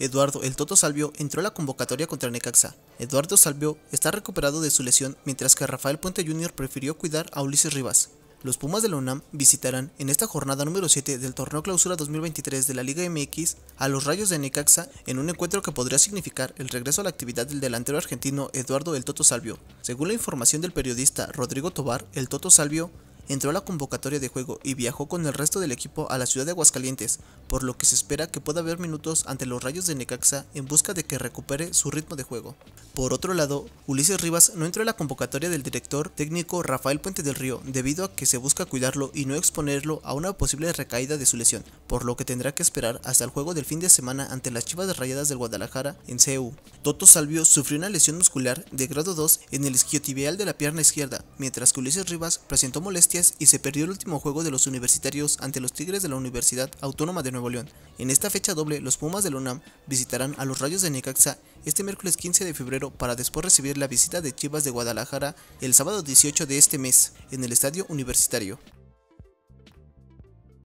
Eduardo El Toto Salvio entró a la convocatoria contra Necaxa. Eduardo Salvio está recuperado de su lesión mientras que Rafael Puente Jr. prefirió cuidar a Ulises Rivas. Los Pumas de la UNAM visitarán en esta jornada número 7 del torneo clausura 2023 de la Liga MX a los Rayos de Necaxa en un encuentro que podría significar el regreso a la actividad del delantero argentino Eduardo El Toto Salvio. Según la información del periodista Rodrigo Tobar, El Toto Salvio entró a la convocatoria de juego y viajó con el resto del equipo a la ciudad de Aguascalientes, por lo que se espera que pueda haber minutos ante los rayos de Necaxa en busca de que recupere su ritmo de juego. Por otro lado, Ulises Rivas no entró a la convocatoria del director técnico Rafael Puente del Río debido a que se busca cuidarlo y no exponerlo a una posible recaída de su lesión, por lo que tendrá que esperar hasta el juego del fin de semana ante las Chivas Rayadas del Guadalajara en CEU. Toto Salvio sufrió una lesión muscular de grado 2 en el tibial de la pierna izquierda, mientras que Ulises Rivas presentó molestias y se perdió el último juego de los universitarios ante los Tigres de la Universidad Autónoma de Nuevo León. En esta fecha doble, los Pumas de UNAM visitarán a los Rayos de Necaxa este miércoles 15 de febrero para después recibir la visita de Chivas de Guadalajara el sábado 18 de este mes en el Estadio Universitario.